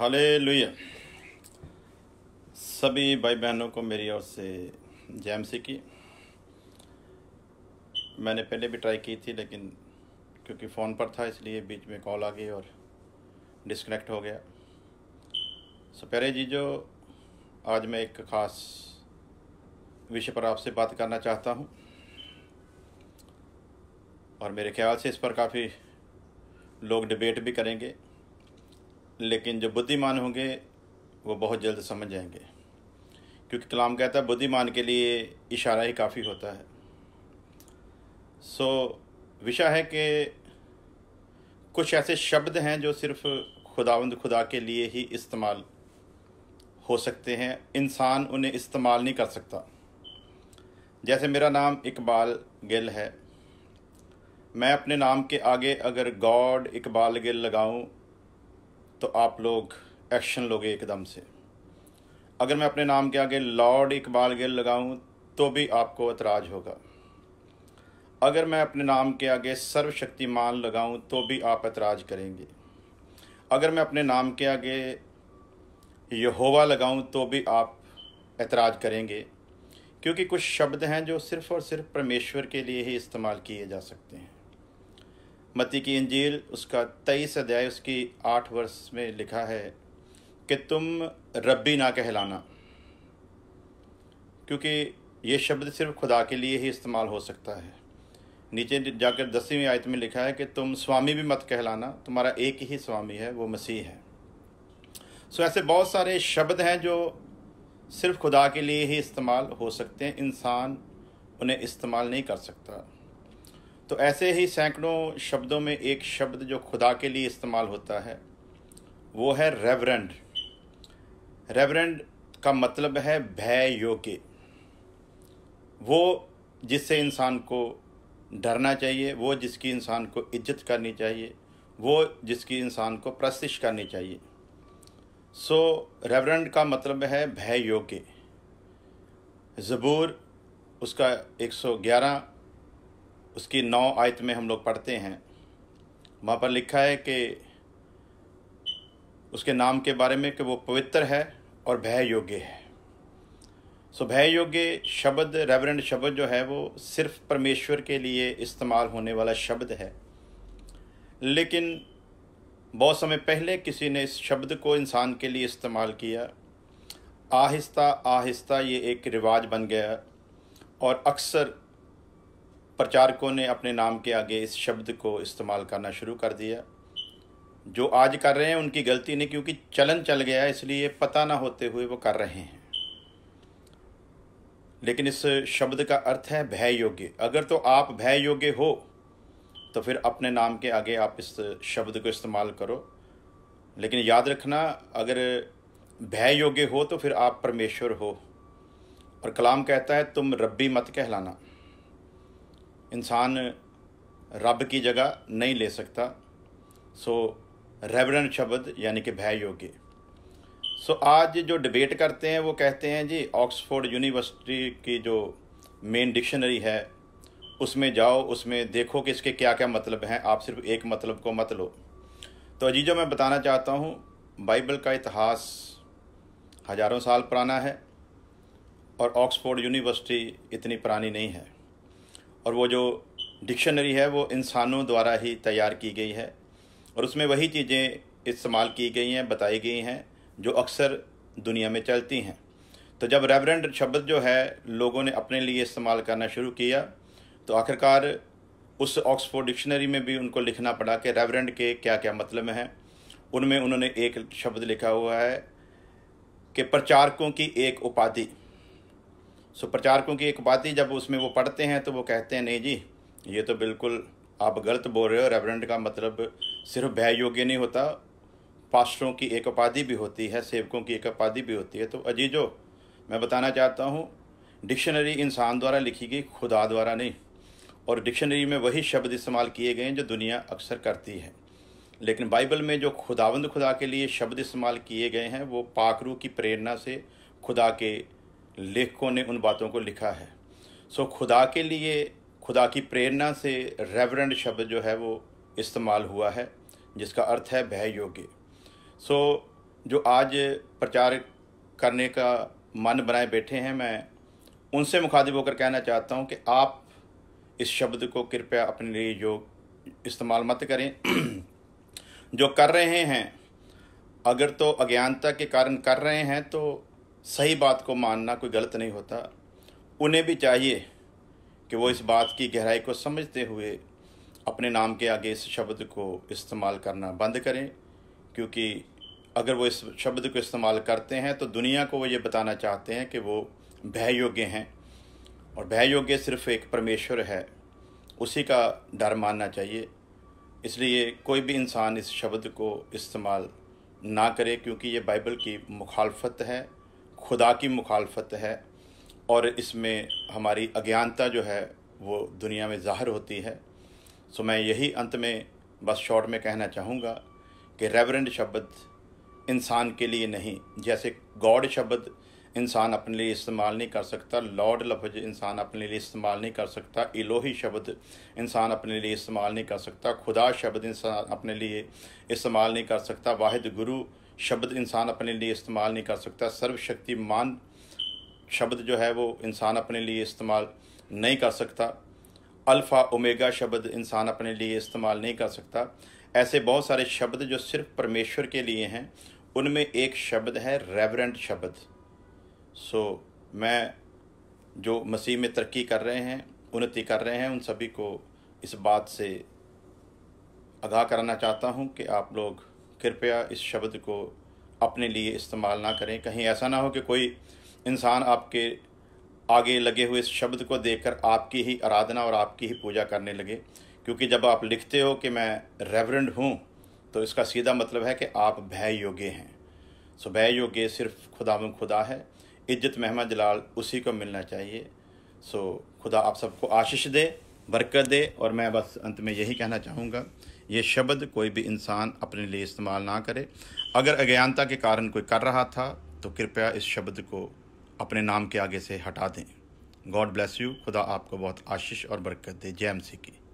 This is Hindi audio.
हले लुया सभी भाई बहनों को मेरी ओर से सी की मैंने पहले भी ट्राई की थी लेकिन क्योंकि फ़ोन पर था इसलिए बीच में कॉल आ गई और डिस्कनेक्ट हो गया सो प्यारे जी जो आज मैं एक ख़ास विषय पर आपसे बात करना चाहता हूँ और मेरे ख्याल से इस पर काफ़ी लोग डिबेट भी करेंगे लेकिन जो बुद्धिमान होंगे वो बहुत जल्द समझ जाएंगे क्योंकि कलाम कहता है बुद्धिमान के लिए इशारा ही काफ़ी होता है सो विषय है कि कुछ ऐसे शब्द हैं जो सिर्फ खुदावंद खुदा के लिए ही इस्तेमाल हो सकते हैं इंसान उन्हें इस्तेमाल नहीं कर सकता जैसे मेरा नाम इकबाल गिल है मैं अपने नाम के आगे अगर गॉड इकबाल गिल लगाऊं तो आप लोग एक्शन लोगे एकदम से अगर मैं अपने नाम के आगे लॉर्ड इकबाल गिल लगाऊं तो भी आपको ऐतराज होगा अगर मैं अपने नाम के आगे सर्वशक्तिमान लगाऊं तो भी आप ऐतराज करेंगे अगर मैं अपने नाम के आगे यहोवा लगाऊं तो भी आप ऐतराज करेंगे क्योंकि कुछ शब्द हैं जो सिर्फ़ और सिर्फ परमेश्वर के लिए ही इस्तेमाल किए जा सकते हैं मती की इंजील उसका तेईस अध्याय उसकी आठ वर्ष में लिखा है कि तुम रब्बी ना कहलाना क्योंकि ये शब्द सिर्फ खुदा के लिए ही इस्तेमाल हो सकता है नीचे जाकर दसवीं आयत में लिखा है कि तुम स्वामी भी मत कहलाना तुम्हारा एक ही स्वामी है वो मसीह है सो ऐसे बहुत सारे शब्द हैं जो सिर्फ खुदा के लिए ही इस्तेमाल हो सकते हैं इंसान उन्हें इस्तेमाल नहीं कर सकता तो ऐसे ही सैकड़ों शब्दों में एक शब्द जो खुदा के लिए इस्तेमाल होता है वो है रेवरेंड रेवरेंड का मतलब है भय योग्य वो जिससे इंसान को डरना चाहिए वो जिसकी इंसान को इज्जत करनी चाहिए वो जिसकी इंसान को प्रस्तिश करनी चाहिए सो रेवरेंड का मतलब है भय योग्य ज़बूर उसका 111 उसकी नौ आयत में हम लोग पढ़ते हैं वहाँ पर लिखा है कि उसके नाम के बारे में कि वो पवित्र है और भय योग्य है सो भय योग्य शब्द रेवरेंड शब्द जो है वो सिर्फ परमेश्वर के लिए इस्तेमाल होने वाला शब्द है लेकिन बहुत समय पहले किसी ने इस शब्द को इंसान के लिए इस्तेमाल किया आहिस्ता आहिस्ता ये एक रिवाज बन गया और अक्सर प्रचारकों ने अपने नाम के आगे इस शब्द को इस्तेमाल करना शुरू कर दिया जो आज कर रहे हैं उनकी गलती नहीं क्योंकि चलन चल गया है इसलिए पता ना होते हुए वो कर रहे हैं लेकिन इस शब्द का अर्थ है भय योग्य अगर तो आप भय योग्य हो तो फिर अपने नाम के आगे आप इस शब्द को इस्तेमाल करो लेकिन याद रखना अगर भय योग्य हो तो फिर आप परमेश्वर हो और कलाम कहता है तुम रब्बी मत कहलाना इंसान रब की जगह नहीं ले सकता सो रेवरेंट शब्द यानी कि भय योग्य सो आज जो डिबेट करते हैं वो कहते हैं जी ऑक्सफोर्ड यूनिवर्सिटी की जो मेन डिक्शनरी है उसमें जाओ उसमें देखो कि इसके क्या क्या मतलब हैं आप सिर्फ एक मतलब को मत लो तो जो मैं बताना चाहता हूँ बाइबल का इतिहास हज़ारों साल पुराना है और ऑक्सफोर्ड यूनिवर्सिटी इतनी पुरानी नहीं है और वो जो डिक्शनरी है वो इंसानों द्वारा ही तैयार की गई है और उसमें वही चीज़ें इस्तेमाल की गई हैं बताई गई हैं जो अक्सर दुनिया में चलती हैं तो जब रेवरेंड शब्द जो है लोगों ने अपने लिए इस्तेमाल करना शुरू किया तो आखिरकार उस ऑक्सफोर्ड डिक्शनरी में भी उनको लिखना पड़ा कि रेवरेंड के क्या क्या मतलब हैं उनमें उन्होंने एक शब्द लिखा हुआ है कि प्रचारकों की एक उपाधि सो प्रचारकों की एक बात ही जब उसमें वो पढ़ते हैं तो वो कहते हैं नहीं जी ये तो बिल्कुल आप गलत बोल रहे हो रेवरेंट का मतलब सिर्फ भय योग्य नहीं होता पास्टरों की एक उपाधि भी होती है सेवकों की एक उपाधि भी होती है तो अजीजो मैं बताना चाहता हूँ डिक्शनरी इंसान द्वारा लिखी गई खुदा द्वारा नहीं और डिक्शनरी में वही शब्द इस्तेमाल किए गए हैं जो दुनिया अक्सर करती है लेकिन बाइबल में जो खुदावंद खुदा के लिए शब्द इस्तेमाल किए गए हैं वो पाखरू की प्रेरणा से खुदा के लेखकों ने उन बातों को लिखा है सो खुदा के लिए खुदा की प्रेरणा से रेवरेंड शब्द जो है वो इस्तेमाल हुआ है जिसका अर्थ है भय योग्य सो जो आज प्रचार करने का मन बनाए बैठे हैं मैं उनसे मुखातिब होकर कहना चाहता हूँ कि आप इस शब्द को कृपया अपने लिए योग इस्तेमाल मत करें जो कर रहे हैं अगर तो अज्ञानता के कारण कर रहे हैं तो सही बात को मानना कोई गलत नहीं होता उन्हें भी चाहिए कि वो इस बात की गहराई को समझते हुए अपने नाम के आगे इस शब्द को इस्तेमाल करना बंद करें क्योंकि अगर वो इस शब्द को इस्तेमाल करते हैं तो दुनिया को वो ये बताना चाहते हैं कि वो भय योग्य हैं और भय योग्य सिर्फ एक परमेश्वर है उसी का डर मानना चाहिए इसलिए कोई भी इंसान इस शब्द को इस्तेमाल ना करे क्योंकि ये बाइबल की मुखालफत है खुदा की मुखालफत है और इसमें हमारी अज्ञानता जो है वो दुनिया में ज़ाहिर होती है सो मैं यही अंत में बस शॉर्ट में कहना चाहूँगा कि रेवरेंड शब्द इंसान के लिए नहीं जैसे गॉड शब्द इंसान अपने लिए इस्तेमाल नहीं कर सकता लॉर्ड लफ्ज इंसान अपने लिए इस्तेमाल नहीं कर सकता इलोही शब्द इंसान अपने लिए इस्तेमाल नहीं कर सकता खुदा शब्द इंसान अपने लिए इस्तेमाल नहीं कर सकता वाहिद गुरु शब्द इंसान अपने लिए इस्तेमाल नहीं कर सकता सर्वशक्तिमान शब्द जो है वो इंसान अपने लिए इस्तेमाल नहीं कर सकता अल्फ़ा ओमेगा शब्द इंसान अपने लिए इस्तेमाल नहीं कर सकता ऐसे बहुत सारे शब्द जो सिर्फ परमेश्वर के लिए हैं उनमें एक शब्द है रेवरेंट शब्द सो मैं जो मसीह में तरक्की कर रहे हैं उन्नति कर रहे हैं उन सभी को इस बात से आगाह कराना चाहता हूं कि आप लोग कृपया इस शब्द को अपने लिए इस्तेमाल ना करें कहीं ऐसा ना हो कि कोई इंसान आपके आगे लगे हुए इस शब्द को देखकर आपकी ही आराधना और आपकी ही पूजा करने लगे क्योंकि जब आप लिखते हो कि मैं रेवरेंड हूँ तो इसका सीधा मतलब है कि आप भय योग्य हैं सो भय योग्य सिर्फ खुदा में खुदा है इज्जत महमा जलाल उसी को मिलना चाहिए सो खुदा आप सबको आशीष दे बरकत दे और मैं बस अंत में यही कहना चाहूँगा ये शब्द कोई भी इंसान अपने लिए इस्तेमाल ना करे अगर अज्ञानता के कारण कोई कर रहा था तो कृपया इस शब्द को अपने नाम के आगे से हटा दें गॉड ब्लेस यू खुदा आपको बहुत आशीष और बरकत दे जैम सी की